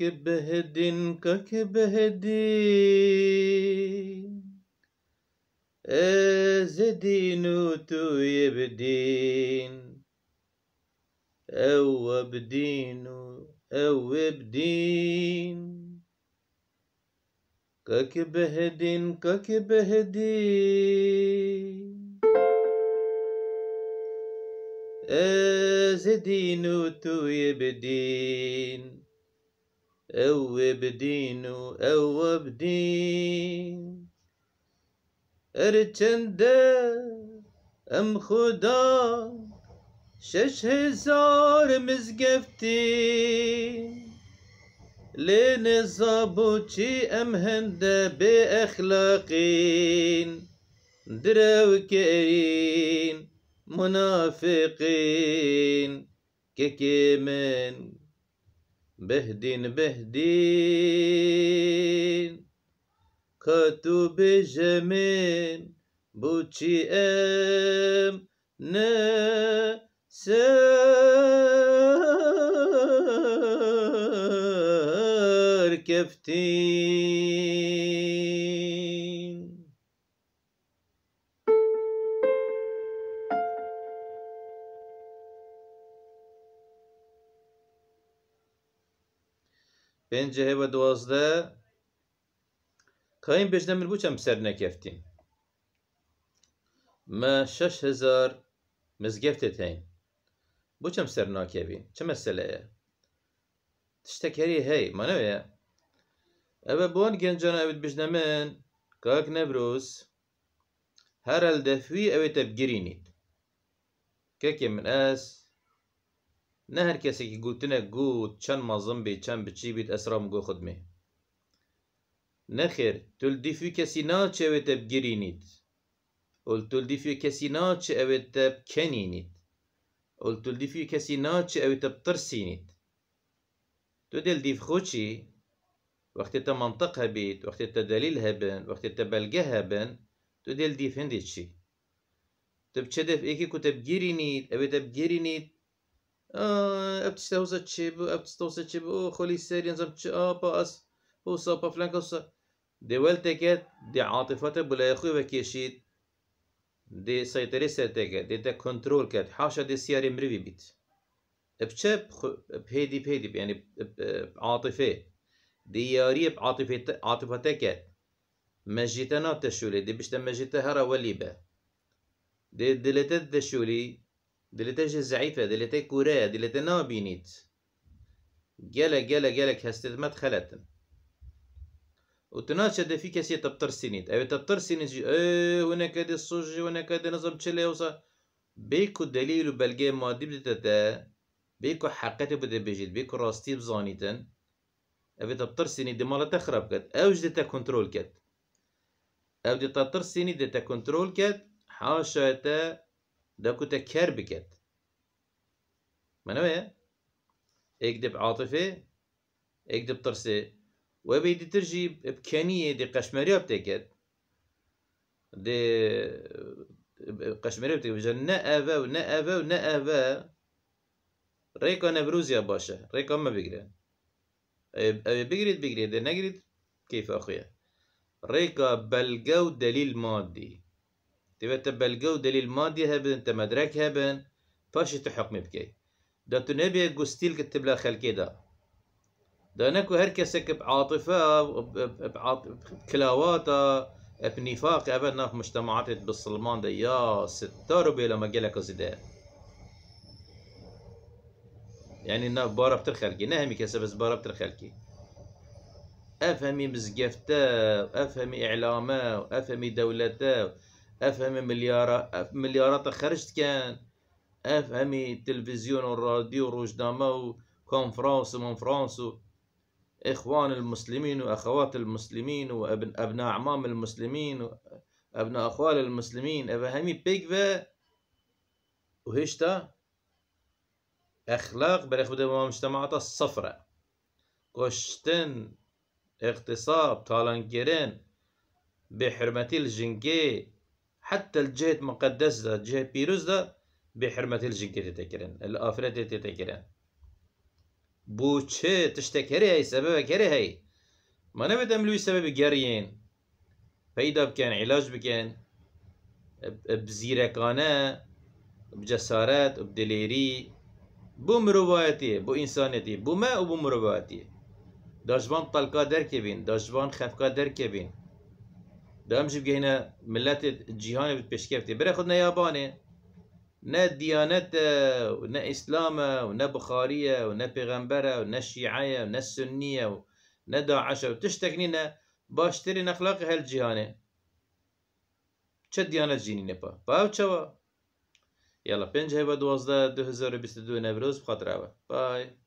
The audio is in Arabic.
कब है दिन कब है दिन تو وطيب دين أو بدين أو بدين ككبه دين ككبه دين أزدين تو يبدين أو بدين أو بدين أرچنده أم خدا شش هزار مزقفتي لين زابوتي ام هند بأخلاقين اخلاقین دروكين منافقين ككيمن Behdin behdin Katu bejemin Bu çiğem ne serkeftin Bence heva duazda kayın bejne min buçam serne keftin. Ma şaş hezar mezgeft eteyin. Buçam serne kevin. Çe meseleye? Tiştek heri hey. Ma ne ya? Eve buan gencana evet bejne min. Kalk nevruz. Her elde fvi evet eb girinit. Kek yemin نه هر کسی که گوتنه گوت چند مازم بی چند بچی بیت اسرا مگو خدمه نخیر تل دیفی کسی نا چه اوه تب گرینید اول تل دیفی کسی نا چه اوه تب کنینید اول تل دیفی کسی نا چه اوه تب ترسینید تو دل دیف خوچی وقتی تا منطقه بیت وقتی تا دلیل هبن وقتی تا بلگه هبن تو دل دیف هندی چی تب چه دف ایکی که تب گرینید اوه تب گرینید آه، تشيب F-36 F-36 خليساريان زمتش آبا أس وصا با فلانكا دي ويل تيكت دي عاطفات بلا يخوي وكيشيد دي سيطري سير تيكت دي تا كنترول كات حاشا دي سياري مريبي بيت بشاب بهيدي بهيدي يعني بعاطفة دي ياري بعاطفة عاطفة تيكت مجيتنا تشولي دي بشتا مجيتها هرا وليبا دي دلتت دشولي دلته ژ زعیفه دلته کوره دلته نابینید گله گله گلك هستدمت خلتن وتناش ده في كسي تبتر سنيد او تبتر سنيد ايه وانا كده الصج وانا كده نظم تشلي وصا بيكو دليل بلغي مادي بدتا بيكو حقيته بده بيجيد بيكو راستي بزانيتن او تبتر سنيد مال تخرب كات او جدتا كنترول كات او دي تبتر سنيد تا كنترول كات حاشا تا دەکوتە کەر بکەێت منەوەە ئێکدب عاتفێ ئێکدب ترسێ وەبێ دیترژی بکەنیە دی قەشمەریە بتێکێت دێ قەشمەری بتێژە نە ئەڤە و نە افا و نە ئەڤە ڕێکا نەبروزیا باشە ڕێکا مەبیگرێ ئەوێ بگریت بگرێت دێ نەگریت کەیفە خوێ ڕێکا بەلگە و دەلیل تبقى تبلغه دليل مادي هبن انت مدرك هبن باش تحكم بكي دا تنبي جوستيل كتب لها خلكي دا دا نكو هركسك بعاطفة بكلاواتا بنفاق أبنا في مجتمعات بالسلمان دا يا ستارو بيلا ما جالك زداد يعني ناف بارا بترخلكي نهمي كسب بس بارا بترخلكي أفهمي مزقفتا أفهمي إعلامه أفهمي دولته أفهمي مليارة مليارات خرجت كان أفهمي تلفزيون والراديو وروجنامة وكونفرانس ومنفرانس إخوان المسلمين وأخوات المسلمين وأبن أبناء أعمام المسلمين وأبناء أخوال المسلمين أفهمي بيكفا وهشتا أخلاق بالأخوة مجتمعات الصفرة كشتن اغتصاب طالنجرين بحرمتي الجنكي حتى الجهة مقدس ده جهة بيروز ده بحرمة الجنة تتكرن الآفرة تتكرن بو چه تشتكري هاي سبب كري هاي ما نبتم لوي سبب جريين پیدا بکن علاج بکن بزیرکانه بجسارت بدلیری بو مروایتی بو انسانیتی بو ما و بو مروایتی داشبان طلقا درکه بین داشبان خفقا درکه بین دام جيب جينا ملات الجيهان بتبشكفتي برا خدنا ياباني نا ديانتا اه، ونا اسلاما اه، ونا بخارية اه، ونا بيغمبرة ونا الشيعية ونا السنية ونا داعش وتشتكنينا باشترين أخلاق هالجهاني چه ديانت جيني نبا باو چوا يلا پنج هبا دوازده دو هزار بستدو نبروز بخاطر باي